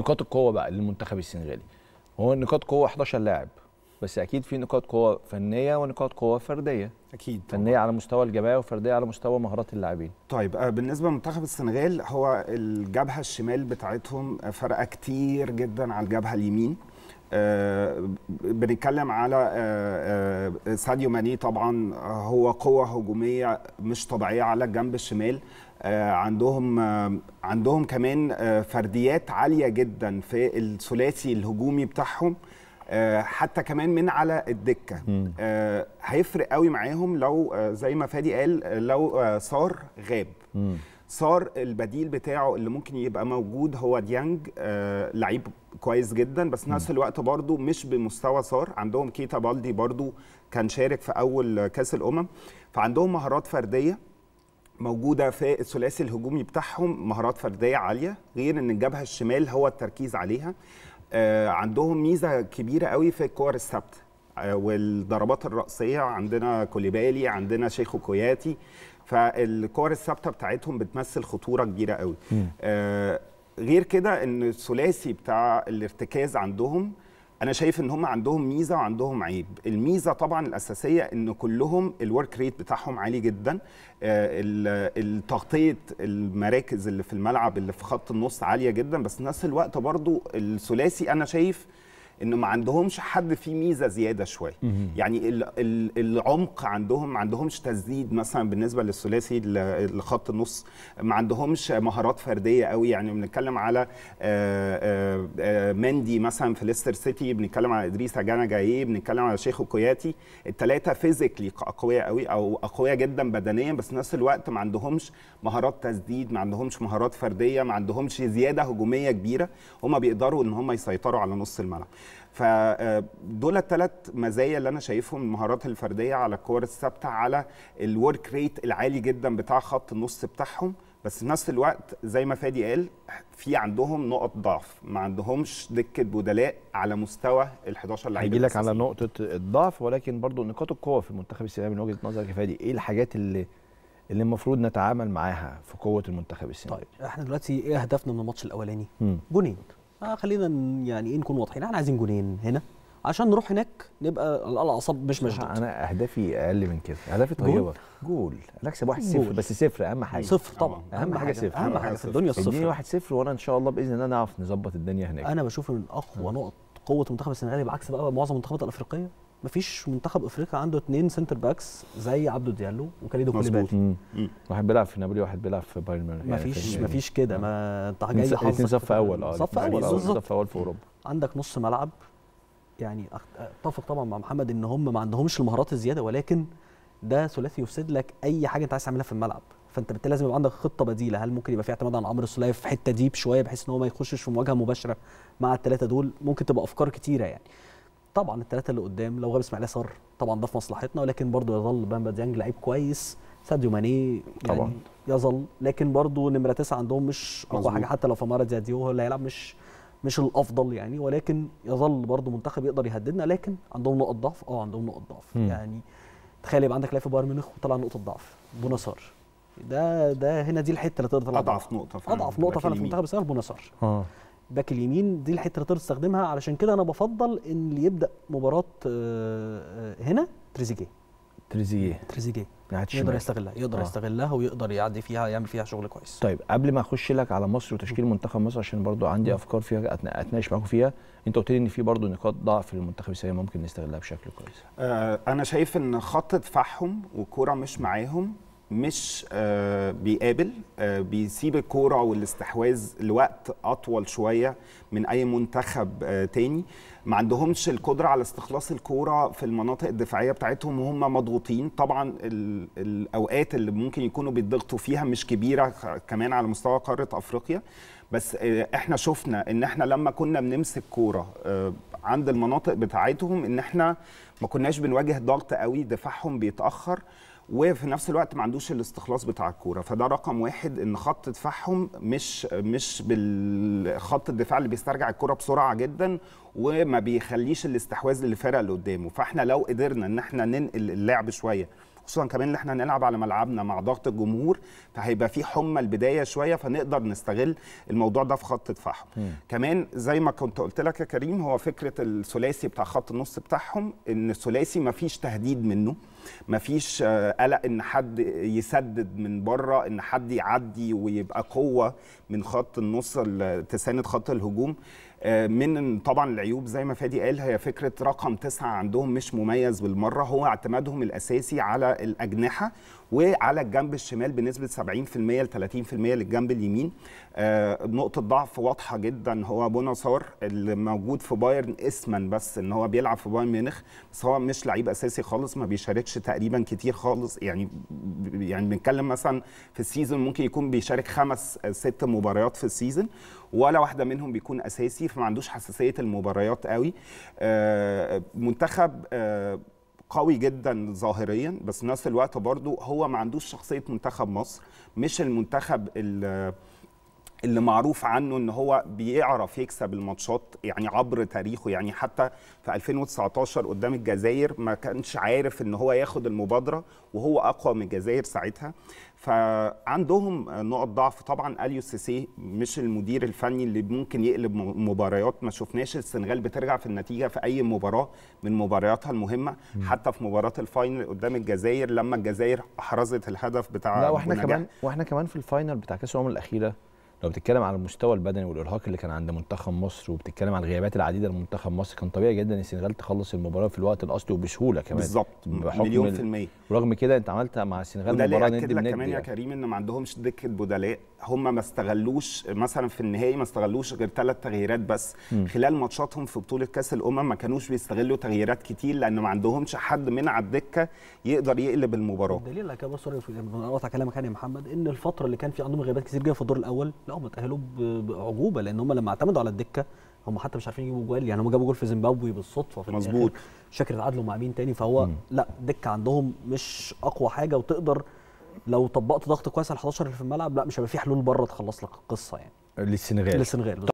نقاط القوه بقى للمنتخب السنغالي هو نقاط قوه 11 لاعب بس اكيد في نقاط قوه فنيه ونقاط قوه فرديه اكيد طبعا. فنيه على مستوى الجبهه وفرديه على مستوى مهارات اللاعبين طيب آه، بالنسبه لمنتخب السنغال هو الجبهه الشمال بتاعتهم فرقه كتير جدا على الجبهه اليمين آه، بنتكلم على آه، آه، ساديو ماني طبعا هو قوة هجومية مش طبيعية على الجنب الشمال عندهم عندهم كمان فرديات عالية جدا في الثلاثي الهجومي بتاعهم حتى كمان من على الدكة هيفرق قوي معاهم لو زي ما فادي قال لو صار غاب صار البديل بتاعه اللي ممكن يبقى موجود هو ديانج آه لعيب كويس جدا بس نفس الوقت برضه مش بمستوى صار عندهم كيتا بالدي برضه كان شارك في اول كاس الامم فعندهم مهارات فرديه موجوده في الثلاثي الهجومي بتاعهم مهارات فرديه عاليه غير ان الجبهه الشمال هو التركيز عليها آه عندهم ميزه كبيره قوي في الكور الثابته والضربات الرأسية عندنا كوليبالي عندنا شيخو كوياتي فالكور الثابته بتاعتهم بتمثل خطوره كبيره قوي آه غير كده ان الثلاثي بتاع الارتكاز عندهم انا شايف ان هم عندهم ميزه وعندهم عيب الميزه طبعا الاساسيه ان كلهم الورك ريت بتاعهم عالي جدا آه، التغطية المراكز اللي في الملعب اللي في خط النص عاليه جدا بس نفس الوقت برضو الثلاثي انا شايف انه ما عندهمش حد فيه ميزه زياده شويه يعني الـ الـ العمق عندهم ما عندهمش تسديد مثلا بالنسبه للثلاثي لخط النص ما عندهمش مهارات فرديه قوي يعني بنتكلم على آه، آه، آه، مندي مثلا في ليستر سيتي بنتكلم على ادريس جانا جاي بنتكلم على شيخ كوياتي الثلاثه فيزيكلي اقوياء قوي او اقوياء جدا بدنيا بس نفس الوقت ما عندهمش مهارات تسديد ما عندهمش مهارات فرديه ما عندهمش زياده هجوميه كبيره هم بيقدروا ان هم يسيطروا على نص الملعب فدول آه، الثلاث مزايا اللي انا شايفهم المهارات الفرديه على الكور الثابته على الورك ريت العالي جدا بتاع خط النص بتاعهم بس في نفس الوقت زي ما فادي قال في عندهم نقط ضعف ما عندهمش دكه بدلاء على مستوى ال 11 لعيب هيجي لك على نقطه الضعف ولكن برضو نقاط القوه في المنتخب السينمائي من وجهه نظرك يا فادي ايه الحاجات اللي اللي المفروض نتعامل معاها في قوه المنتخب السينمائي طيب احنا دلوقتي ايه هدفنا من الماتش الاولاني جونين آه خلينا يعني ايه نكون واضحين احنا عايزين جونين هنا عشان نروح هناك نبقى الاعصاب مش مشدود انا اهدافي اقل من كده اهدافي طيبه جول انا اكسب 1 0 بس صفر اهم حاجه صفر طبعا اهم, أهم حاجه صفر اهم حاجه في الدنيا الصفر اديني 1 0 وانا ان شاء الله باذن الله نعرف نظبط الدنيا هناك انا بشوف من اقوى نقط قوه منتخب السنغال بعكس بقى معظم المنتخبات الافريقيه مفيش منتخب افريقيا عنده اثنين سنتر باكس زي عبدو ديالو وكاليدو كوليبالي واحد بيلعب في نابولي واحد بيلعب في بايرن ميونخ يعني مفيش يعني مفيش كده ما انت جاي حظك صف اول اه صف اول صف اول في اوروبا عندك نص ملعب يعني اتفق طبعا مع محمد ان هم ما عندهمش المهارات الزياده ولكن ده ثلاثي يفسد لك اي حاجه انت عايز تعملها في الملعب فانت بالتالي لازم يبقى عندك خطه بديله هل ممكن يبقى في اعتماد على عمرو السلايف في حته ديب شويه بحيث ان هو ما يخشش في مواجهه مباشره مع الثلاثه دول ممكن تبقى افكار كتيره يعني طبعا الثلاثه اللي قدام لو غاب اسماعيل صار طبعا ده في مصلحتنا ولكن برضه يظل بامبا ديانج لعيب كويس ساديو ماني يعني طبعا يظل لكن برضه نمره تسعه عندهم مش اقوى حاجه حتى لو فمارا زاديو هو اللي هيلعب مش مش الافضل يعني ولكن يظل برضه منتخب يقدر يهددنا لكن عندهم نقط ضعف اه عندهم نقط ضعف يعني تخيل يبقى عندك لاعب في بايرن ميونخ وطلع نقطه ضعف بونصار ده ده هنا دي الحته اللي تقدر تطلع اضعف نقطه اضعف نقطه فعلا في منتخب السنه بونصار اه باك اليمين دي الحته اللي تقدر تستخدمها علشان كده انا بفضل ان اللي يبدا مباراه آه، آه، هنا تريزيجيه تريزيجيه تريزيجيه يعني يقدر يستغلها يقدر آه. يستغلها ويقدر يعدي فيها يعمل فيها شغل كويس طيب قبل ما اخش لك على مصر وتشكيل منتخب مصر عشان برضو عندي افكار فيها اتناقش معاكم فيها انت قلت لي ان في برضو نقاط ضعف في المنتخب السعودي ممكن نستغلها بشكل كويس آه انا شايف ان خط دفاعهم وكوره مش معاهم مش آه، بيقابل آه، بيسيب الكوره والاستحواذ لوقت اطول شويه من اي منتخب آه، تاني ما عندهمش القدره على استخلاص الكوره في المناطق الدفاعيه بتاعتهم وهم مضغوطين طبعا الاوقات اللي ممكن يكونوا بيتضغطوا فيها مش كبيره كمان على مستوى قاره افريقيا بس احنا شفنا ان احنا لما كنا بنمسك كوره عند المناطق بتاعتهم ان احنا ما كناش بنواجه ضغط قوي دفاعهم بيتاخر وفي نفس الوقت ما عندوش الاستخلاص بتاع الكوره فده رقم واحد ان خط دفاعهم مش مش بالخط الدفاع اللي بيسترجع الكوره بسرعه جدا وما بيخليش الاستحواذ للفرق اللي قدامه فاحنا لو قدرنا ان احنا ننقل اللعب شويه خصوصا كمان ان احنا نلعب على ملعبنا مع ضغط الجمهور فهيبقى في حمى البدايه شويه فنقدر نستغل الموضوع ده في خط دفاعهم كمان زي ما كنت قلت لك يا كريم هو فكره الثلاثي بتاع خط النص بتاعهم ان الثلاثي ما فيش تهديد منه مفيش آه، قلق ان حد يسدد من بره ان حد يعدي ويبقى قوه من خط النص تساند خط الهجوم آه، من طبعا العيوب زي ما فادي قال هي فكره رقم تسعه عندهم مش مميز بالمره هو اعتمادهم الاساسي على الاجنحه وعلى الجنب الشمال بنسبه 70% ل 30% للجنب اليمين آه نقطه ضعف واضحه جدا هو بونا سار اللي موجود في بايرن اسما بس ان هو بيلعب في بايرن ميونخ بس هو مش لعيب اساسي خالص ما بيشاركش تقريبا كتير خالص يعني يعني بنتكلم مثلا في السيزون ممكن يكون بيشارك خمس ست مباريات في السيزون ولا واحده منهم بيكون اساسي فما عندوش حساسيه المباريات قوي آه منتخب آه قوي جدا ظاهريا بس نفس الوقت برضه هو ما عندوش شخصيه منتخب مصر مش المنتخب اللي اللي معروف عنه ان هو بيعرف يكسب الماتشات يعني عبر تاريخه يعني حتى في 2019 قدام الجزائر ما كانش عارف ان هو ياخد المبادره وهو اقوى من الجزائر ساعتها فعندهم نقط ضعف طبعا اليو سيسي مش المدير الفني اللي ممكن يقلب مباريات ما شفناش السنغال بترجع في النتيجه في اي مباراه من مبارياتها المهمه م. حتى في مباراه الفاينل قدام الجزائر لما الجزائر احرزت الهدف بتاع لا واحنا كمان واحنا كمان في الفاينل بتاع كاس الامم الاخيره لو بتتكلم على المستوى البدني والارهاق اللي كان عند منتخب مصر وبتتكلم على الغيابات العديده لمنتخب مصر كان طبيعي جدا السنغال تخلص المباراه في الوقت الاصلي وبسهوله كمان بالظبط مليون في الميه ورغم كده انت عملتها مع السنغال مباراه نادي كمان يا يعني. كريم ان ما عندهمش دكه بدلاء هم ما استغلوش مثلا في النهائي ما استغلوش غير ثلاث تغييرات بس م. خلال ماتشاتهم في بطوله كاس الامم ما كانوش بيستغلوا تغييرات كتير لان ما عندهمش حد من على الدكه يقدر يقلب المباراه الدليل على كده سوري اقطع كلامك يعني يا محمد ان الفتره اللي كان في عندهم غيابات كتير جايه في الدور الاول لا هم اتاهلوا بعجوبه لان هم لما اعتمدوا على الدكه هم حتى مش عارفين يجيبوا جوال يعني هم جابوا جول في زيمبابوي بالصدفه في مظبوط شاكر اتعادلوا مع مين تاني فهو م. لا دكه عندهم مش اقوى حاجه وتقدر لو طبقت ضغط كويس على ال 11 اللي في الملعب لا مش هيبقى في حلول بره تخلص لك القصه يعني للسنغال للسنغال